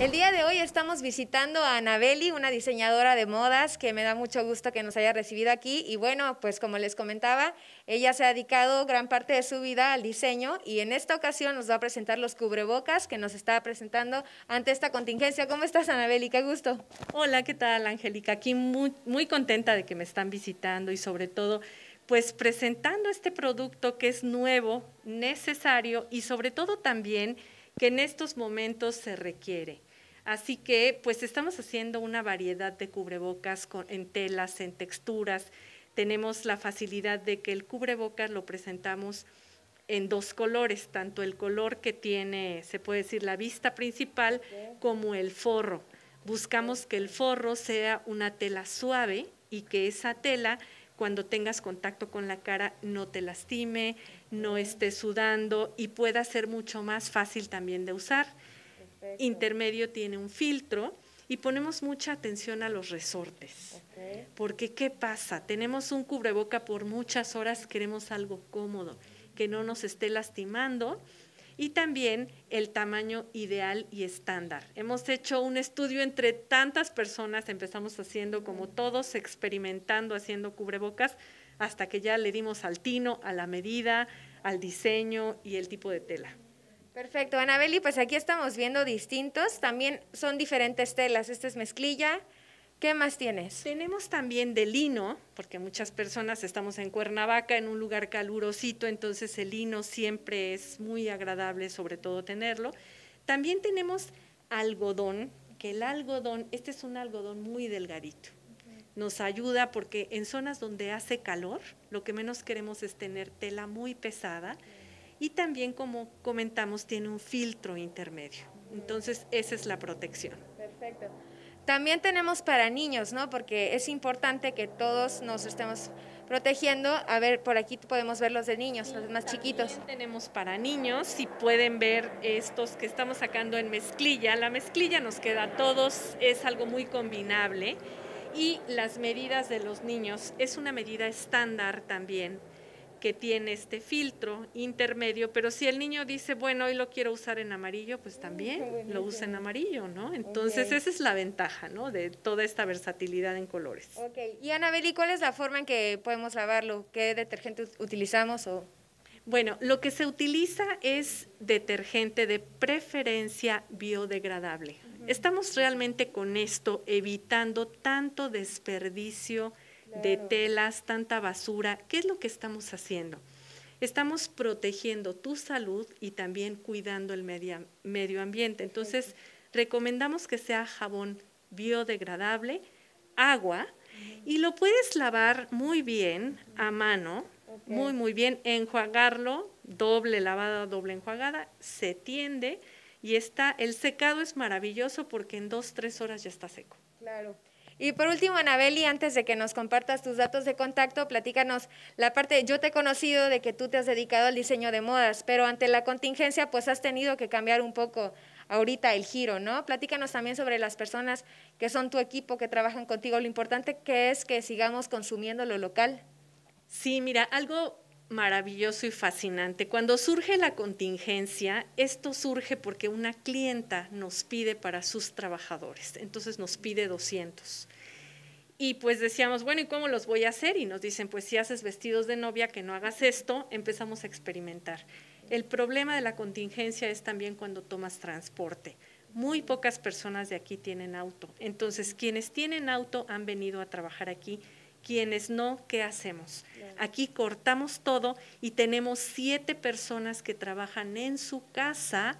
El día de hoy estamos visitando a Anabeli, una diseñadora de modas que me da mucho gusto que nos haya recibido aquí. Y bueno, pues como les comentaba, ella se ha dedicado gran parte de su vida al diseño y en esta ocasión nos va a presentar los cubrebocas que nos está presentando ante esta contingencia. ¿Cómo estás, Anabeli? Qué gusto. Hola, ¿qué tal, Angélica? Aquí muy, muy contenta de que me están visitando y sobre todo pues presentando este producto que es nuevo, necesario y sobre todo también que en estos momentos se requiere. Así que pues estamos haciendo una variedad de cubrebocas en telas, en texturas. Tenemos la facilidad de que el cubrebocas lo presentamos en dos colores, tanto el color que tiene, se puede decir, la vista principal como el forro. Buscamos que el forro sea una tela suave y que esa tela cuando tengas contacto con la cara no te lastime, no esté sudando y pueda ser mucho más fácil también de usar intermedio tiene un filtro y ponemos mucha atención a los resortes. Porque ¿qué pasa? Tenemos un cubreboca por muchas horas, queremos algo cómodo, que no nos esté lastimando y también el tamaño ideal y estándar. Hemos hecho un estudio entre tantas personas, empezamos haciendo como todos, experimentando, haciendo cubrebocas, hasta que ya le dimos al tino, a la medida, al diseño y el tipo de tela. Perfecto, Anabeli, pues aquí estamos viendo distintos, también son diferentes telas, esta es mezclilla, ¿Qué más tienes? Tenemos también de lino, porque muchas personas estamos en Cuernavaca, en un lugar calurosito, entonces el lino siempre es muy agradable, sobre todo tenerlo. También tenemos algodón, que el algodón, este es un algodón muy delgadito. Nos ayuda porque en zonas donde hace calor, lo que menos queremos es tener tela muy pesada y también como comentamos tiene un filtro intermedio. Entonces esa es la protección. Perfecto. También tenemos para niños, ¿no? Porque es importante que todos nos estemos protegiendo. A ver, por aquí podemos ver los de niños, los más chiquitos. Tenemos para niños, si pueden ver estos que estamos sacando en mezclilla. La mezclilla nos queda a todos, es algo muy combinable. Y las medidas de los niños es una medida estándar también que tiene este filtro intermedio, pero si el niño dice, bueno, hoy lo quiero usar en amarillo, pues también lo usa en amarillo, ¿no? Entonces esa es la ventaja, ¿no? De toda esta versatilidad en colores. Ok, y Ana ¿y cuál es la forma en que podemos lavarlo? ¿Qué detergente utilizamos o...? Bueno, lo que se utiliza es detergente de preferencia biodegradable. Estamos realmente con esto evitando tanto desperdicio, de telas, tanta basura. ¿Qué es lo que estamos haciendo? Estamos protegiendo tu salud y también cuidando el medio ambiente. Entonces, recomendamos que sea jabón biodegradable, agua, y lo puedes lavar muy bien a mano, muy, muy bien, enjuagarlo, doble lavada, doble enjuagada, se tiende y está, el secado es maravilloso porque en dos, tres horas ya está seco. Claro. Y por último, Anabeli, antes de que nos compartas tus datos de contacto, platícanos la parte, yo te he conocido de que tú te has dedicado al diseño de modas, pero ante la contingencia pues has tenido que cambiar un poco ahorita el giro, ¿no? Platícanos también sobre las personas que son tu equipo, que trabajan contigo, lo importante que es que sigamos consumiendo lo local. Sí, mira, algo maravilloso y fascinante. Cuando surge la contingencia, esto surge porque una clienta nos pide para sus trabajadores, entonces nos pide 200. Y pues decíamos, bueno, ¿y cómo los voy a hacer? Y nos dicen, pues si haces vestidos de novia, que no hagas esto, empezamos a experimentar. El problema de la contingencia es también cuando tomas transporte. Muy pocas personas de aquí tienen auto. Entonces, quienes tienen auto han venido a trabajar aquí. Quienes no, ¿qué hacemos? Aquí cortamos todo y tenemos siete personas que trabajan en su casa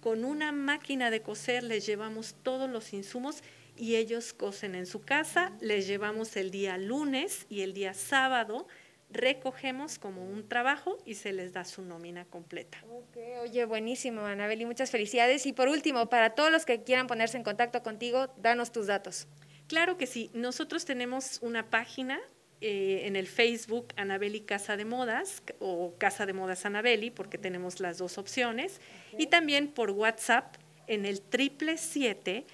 con una máquina de coser, les llevamos todos los insumos y ellos cosen en su casa, les llevamos el día lunes y el día sábado recogemos como un trabajo y se les da su nómina completa. Okay, oye, buenísimo, Anabeli, muchas felicidades. Y por último, para todos los que quieran ponerse en contacto contigo, danos tus datos. Claro que sí, nosotros tenemos una página eh, en el Facebook Anabeli Casa de Modas o Casa de Modas Anabeli, porque tenemos las dos opciones, y también por WhatsApp en el triple 7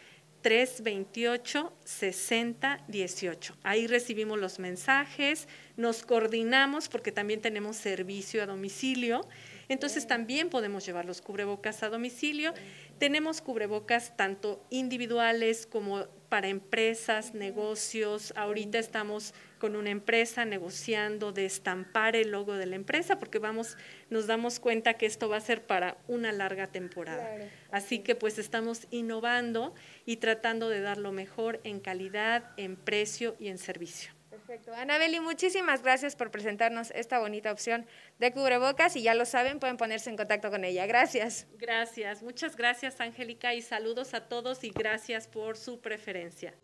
328 60 18. Ahí recibimos los mensajes, nos coordinamos porque también tenemos servicio a domicilio. Entonces también podemos llevar los cubrebocas a domicilio. Tenemos cubrebocas tanto individuales como para empresas, negocios. Ahorita estamos con una empresa, negociando de estampar el logo de la empresa, porque vamos, nos damos cuenta que esto va a ser para una larga temporada. Así que pues estamos innovando y tratando de dar lo mejor en calidad, en precio y en servicio. Perfecto. Anabeli, muchísimas gracias por presentarnos esta bonita opción de cubrebocas y ya lo saben, pueden ponerse en contacto con ella. Gracias. Gracias, muchas gracias Angélica y saludos a todos y gracias por su preferencia.